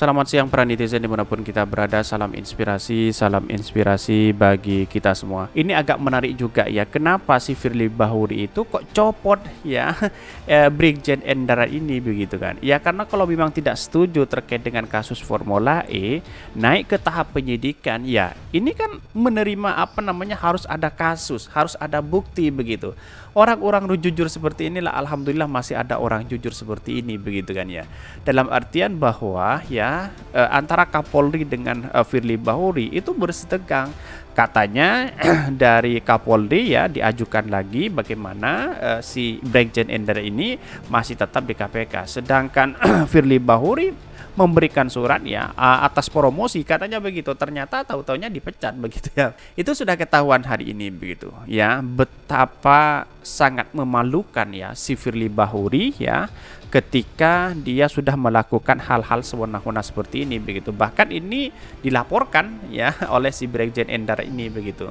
Selamat siang para netizen dimanapun kita berada Salam inspirasi, salam inspirasi bagi kita semua Ini agak menarik juga ya Kenapa si Firly Bahuri itu kok copot ya eh, Brigjen Endara ini begitu kan Ya karena kalau memang tidak setuju terkait dengan kasus Formula E Naik ke tahap penyidikan ya Ini kan menerima apa namanya harus ada kasus Harus ada bukti begitu orang-orang jujur seperti inilah alhamdulillah masih ada orang jujur seperti ini begitu kan ya. Dalam artian bahwa ya eh, antara Kapolri dengan eh, Firly Bahuri itu bersetegang katanya dari Kapolri ya diajukan lagi bagaimana uh, si Brigjen Ender ini masih tetap di KPK sedangkan Firly Bahuri memberikan surat ya atas promosi katanya begitu ternyata tahu taunya dipecat begitu ya itu sudah ketahuan hari ini begitu ya betapa sangat memalukan ya si Firly Bahuri ya ketika dia sudah melakukan hal-hal sewenang-wenang seperti ini begitu bahkan ini dilaporkan ya oleh si Brigjen Endar ini begitu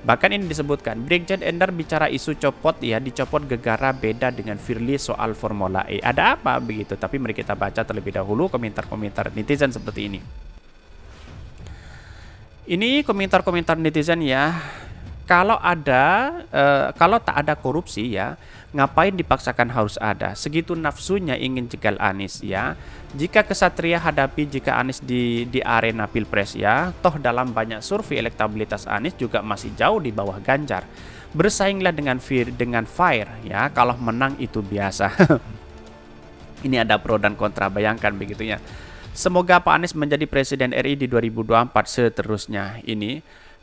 Bahkan ini disebutkan, Brigjen Endar bicara isu copot ya, dicopot gegara beda dengan Firly soal Formula E. Ada apa begitu? Tapi mari kita baca terlebih dahulu komentar-komentar netizen seperti ini. Ini komentar-komentar netizen ya. Kalau ada, eh, kalau tak ada korupsi ya, Ngapain dipaksakan harus ada? Segitu nafsunya ingin jegal Anies ya. Jika kesatria hadapi jika Anies di di arena Pilpres ya, toh dalam banyak survei elektabilitas Anies juga masih jauh di bawah Ganjar. Bersainglah dengan Fir dengan Fire ya, kalau menang itu biasa. Ini ada pro dan kontra, bayangkan begitunya. Semoga Pak Anies menjadi presiden RI di 2024 seterusnya ini.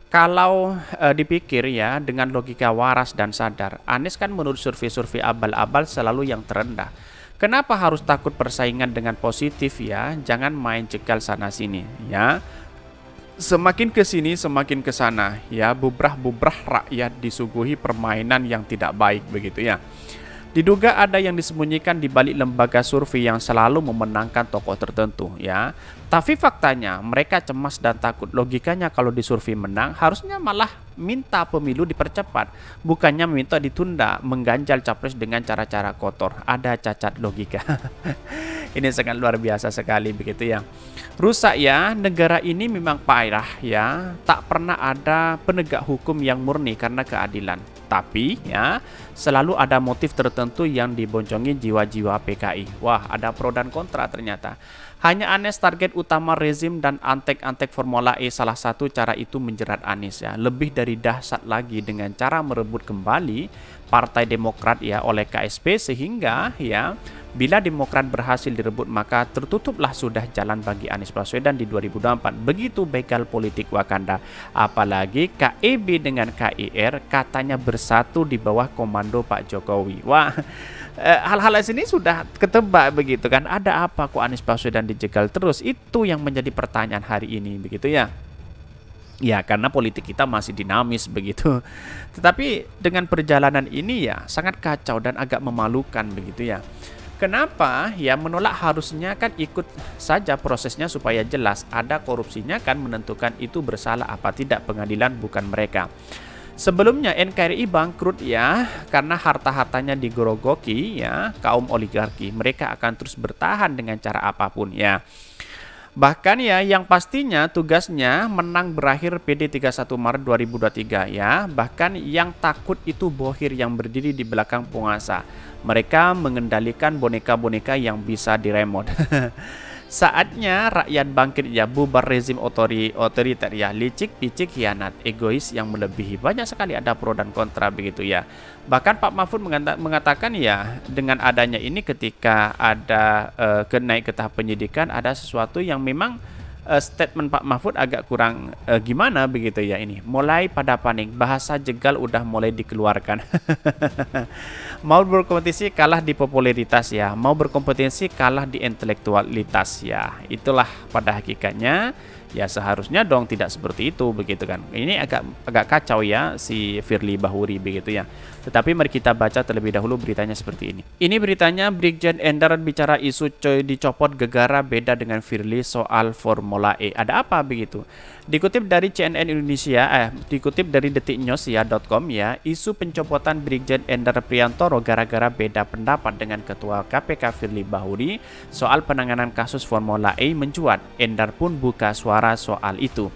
Kalau e, dipikir ya dengan logika waras dan sadar, Anies kan menurut survei-survei abal-abal selalu yang terendah. Kenapa harus takut persaingan dengan positif ya? Jangan main cekal sana sini ya. Semakin ke sini semakin ke sana ya bubrah-bubrah rakyat disuguhi permainan yang tidak baik begitu ya. Diduga ada yang disembunyikan di balik lembaga survei yang selalu memenangkan tokoh tertentu ya. Tapi faktanya mereka cemas dan takut. Logikanya kalau di survei menang harusnya malah minta pemilu dipercepat, bukannya minta ditunda, mengganjal capres dengan cara-cara kotor. Ada cacat logika. ini sangat luar biasa sekali begitu ya. Rusak ya, negara ini memang parah ya. Tak pernah ada penegak hukum yang murni karena keadilan tapi ya selalu ada motif tertentu yang diboncongi jiwa-jiwa PKI. Wah, ada pro dan kontra ternyata. Hanya Anies target utama rezim dan antek-antek Formula E salah satu cara itu menjerat Anies ya. Lebih dari dahsyat lagi dengan cara merebut kembali Partai Demokrat ya oleh KSP sehingga ya bila Demokrat berhasil direbut maka tertutuplah sudah jalan bagi Anies Baswedan di 2024. Begitu begal politik Wakanda. Apalagi KEB dengan KIR e katanya bersatu di bawah komando Pak Jokowi. Wah, eh, hal-hal eh, sini sudah ketebak begitu kan. Ada apa kok Anies Baswedan dijegal terus? Itu yang menjadi pertanyaan hari ini begitu ya. Ya, karena politik kita masih dinamis begitu. Tetapi dengan perjalanan ini ya sangat kacau dan agak memalukan begitu ya. Kenapa ya menolak harusnya kan ikut saja prosesnya supaya jelas ada korupsinya kan menentukan itu bersalah apa tidak pengadilan bukan mereka. Sebelumnya NKRI bangkrut ya karena harta-hartanya digerogoki ya kaum oligarki. Mereka akan terus bertahan dengan cara apapun ya. Bahkan ya yang pastinya tugasnya menang berakhir PD 31 Maret 2023 ya. Bahkan yang takut itu bohir yang berdiri di belakang penguasa. Mereka mengendalikan boneka-boneka yang bisa diremote. Saatnya rakyat bangkit ya bubar rezim otori, otoriter ya licik, picik, hianat, egois yang melebihi banyak sekali ada pro dan kontra begitu ya. Bahkan Pak Mahfud mengatakan ya dengan adanya ini ketika ada eh, kenaik ke tahap penyidikan ada sesuatu yang memang uh, statement Pak Mahfud agak kurang uh, gimana begitu ya ini. Mulai pada panik, bahasa jegal udah mulai dikeluarkan. mau berkompetisi kalah di popularitas ya, mau berkompetisi kalah di intelektualitas ya. Itulah pada hakikatnya ya seharusnya dong tidak seperti itu begitu kan ini agak agak kacau ya si Firly Bahuri begitu ya tetapi mari kita baca terlebih dahulu beritanya seperti ini ini beritanya Brigjen Endar bicara isu coy dicopot gegara beda dengan Firly soal Formula E ada apa begitu dikutip dari CNN Indonesia eh dikutip dari detiknews ya.com ya isu pencopotan Brigjen Endar Priantoro gara-gara beda pendapat dengan ketua KPK Firly Bahuri soal penanganan kasus Formula E mencuat Endar pun buka suara suara soal itu.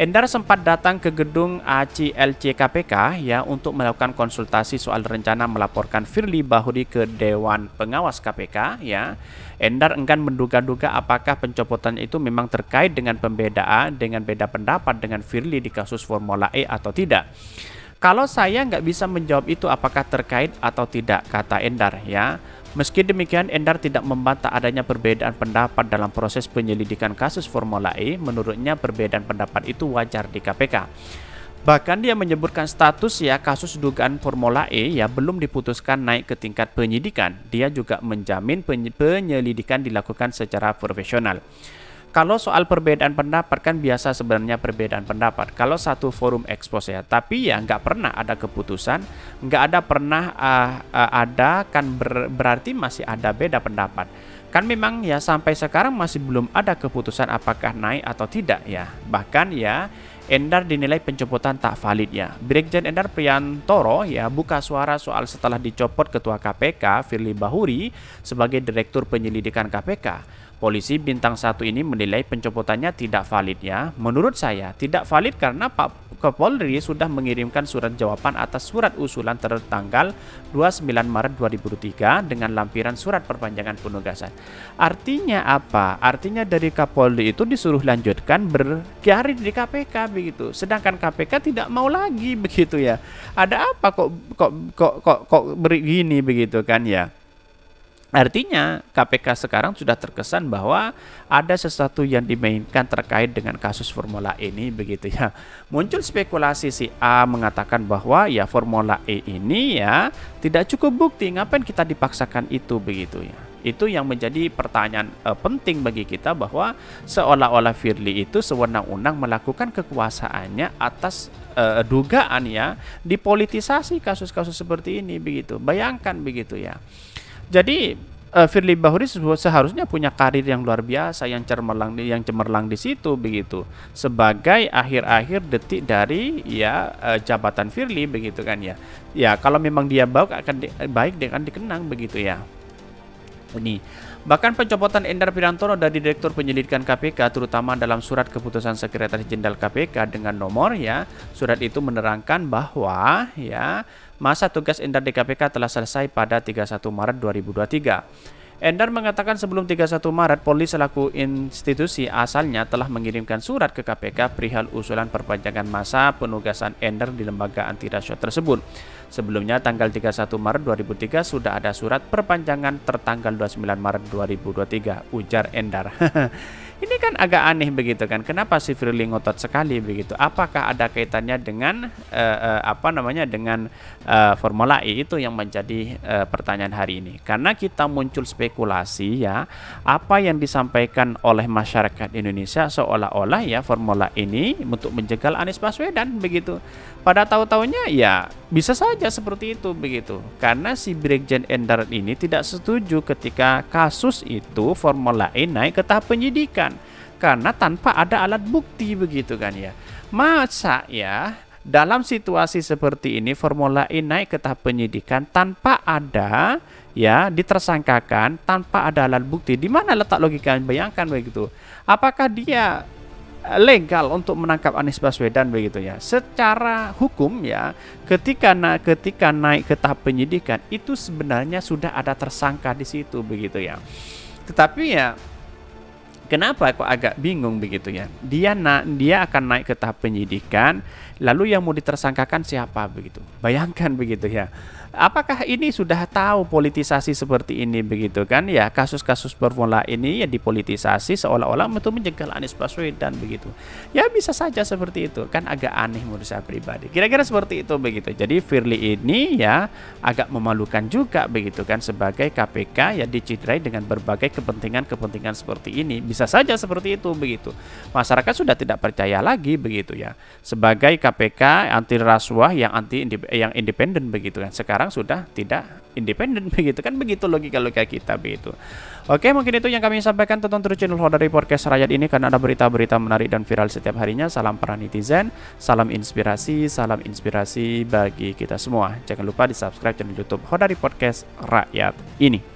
Endar sempat datang ke gedung ACLC KPK ya untuk melakukan konsultasi soal rencana melaporkan Firly Bahuri ke Dewan Pengawas KPK ya. Endar enggan menduga-duga apakah pencopotan itu memang terkait dengan pembedaan dengan beda pendapat dengan Firly di kasus Formula E atau tidak. Kalau saya nggak bisa menjawab itu apakah terkait atau tidak kata Endar ya. Meski demikian, Endar tidak membantah adanya perbedaan pendapat dalam proses penyelidikan kasus Formula E. Menurutnya, perbedaan pendapat itu wajar di KPK. Bahkan dia menyebutkan status ya kasus dugaan Formula E ya belum diputuskan naik ke tingkat penyidikan. Dia juga menjamin penyelidikan dilakukan secara profesional. Kalau soal perbedaan pendapat kan biasa sebenarnya perbedaan pendapat. Kalau satu forum ekspos ya, tapi ya nggak pernah ada keputusan, nggak ada pernah uh, uh, ada kan ber, berarti masih ada beda pendapat. Kan memang ya sampai sekarang masih belum ada keputusan apakah naik atau tidak ya. Bahkan ya Endar dinilai pencopotan tak valid ya. Brigjen Endar Priantoro ya buka suara soal setelah dicopot Ketua KPK Firly Bahuri sebagai Direktur Penyelidikan KPK. Polisi bintang satu ini menilai pencopotannya tidak valid ya. Menurut saya tidak valid karena Pak Kapolri sudah mengirimkan surat jawaban atas surat usulan tertanggal 29 Maret 2003 dengan lampiran surat perpanjangan penugasan. Artinya apa? Artinya dari Kapolri itu disuruh lanjutkan berkarir di KPK begitu. Sedangkan KPK tidak mau lagi begitu ya. Ada apa kok kok kok kok, kok beri gini begitu kan ya? Artinya KPK sekarang sudah terkesan bahwa ada sesuatu yang dimainkan terkait dengan kasus Formula E ini begitu ya. Muncul spekulasi si A mengatakan bahwa ya Formula E ini ya tidak cukup bukti, ngapain kita dipaksakan itu begitu ya. Itu yang menjadi pertanyaan e, penting bagi kita bahwa seolah-olah Firly itu sewenang-wenang melakukan kekuasaannya atas e, dugaan ya dipolitisasi kasus-kasus seperti ini begitu. Bayangkan begitu ya. Jadi uh, Firly Bahuri seharusnya punya karir yang luar biasa, yang cemerlang, yang cemerlang di situ begitu. Sebagai akhir-akhir detik dari ya uh, jabatan Firly begitu kan ya. Ya kalau memang dia baik akan di, baik dia akan dikenang begitu ya. Ini Bahkan pencopotan Endar Pirantono dari Direktur Penyelidikan KPK terutama dalam surat keputusan Sekretaris Jenderal KPK dengan nomor ya, surat itu menerangkan bahwa ya masa tugas Endar di KPK telah selesai pada 31 Maret 2023. Endar mengatakan sebelum 31 Maret, Polri selaku institusi asalnya telah mengirimkan surat ke KPK perihal usulan perpanjangan masa penugasan Endar di lembaga anti rasuah tersebut. Sebelumnya, tanggal 31 Maret 2003 sudah ada surat perpanjangan tertanggal 29 Maret 2023, ujar Endar. Ini kan agak aneh begitu kan. Kenapa si Firly ngotot sekali begitu? Apakah ada kaitannya dengan uh, uh, apa namanya dengan uh, Formula E itu yang menjadi uh, pertanyaan hari ini? Karena kita muncul spekulasi ya, apa yang disampaikan oleh masyarakat Indonesia seolah-olah ya Formula ini untuk menjegal Anies Baswedan begitu. Pada tahu-taunya ya bisa saja seperti itu begitu karena si Brigjen Endar ini tidak setuju ketika kasus itu Formula E naik ke tahap penyidikan karena tanpa ada alat bukti begitu kan ya masa ya dalam situasi seperti ini Formula E naik ke tahap penyidikan tanpa ada ya ditersangkakan tanpa ada alat bukti di mana letak logika bayangkan begitu apakah dia legal untuk menangkap Anies Baswedan begitu ya. Secara hukum ya, ketika na ketika naik ke tahap penyidikan itu sebenarnya sudah ada tersangka di situ begitu ya. Tetapi ya kenapa kok agak bingung begitu ya? Dia na dia akan naik ke tahap penyidikan, lalu yang mau ditersangkakan siapa begitu? Bayangkan begitu ya apakah ini sudah tahu politisasi seperti ini begitu kan ya kasus-kasus bermula ini ya dipolitisasi seolah-olah untuk menjegal Anies Baswedan begitu ya bisa saja seperti itu kan agak aneh menurut saya pribadi kira-kira seperti itu begitu jadi Firly ini ya agak memalukan juga begitu kan sebagai KPK ya dicitrai dengan berbagai kepentingan-kepentingan seperti ini bisa saja seperti itu begitu masyarakat sudah tidak percaya lagi begitu ya sebagai KPK anti rasuah yang anti yang independen begitu kan sekarang sekarang sudah tidak independen begitu kan begitu logika logika kita begitu oke mungkin itu yang kami sampaikan tonton terus channel dari podcast rakyat ini karena ada berita-berita menarik dan viral setiap harinya salam para netizen salam inspirasi salam inspirasi bagi kita semua jangan lupa di subscribe channel youtube Hodari Podcast Rakyat ini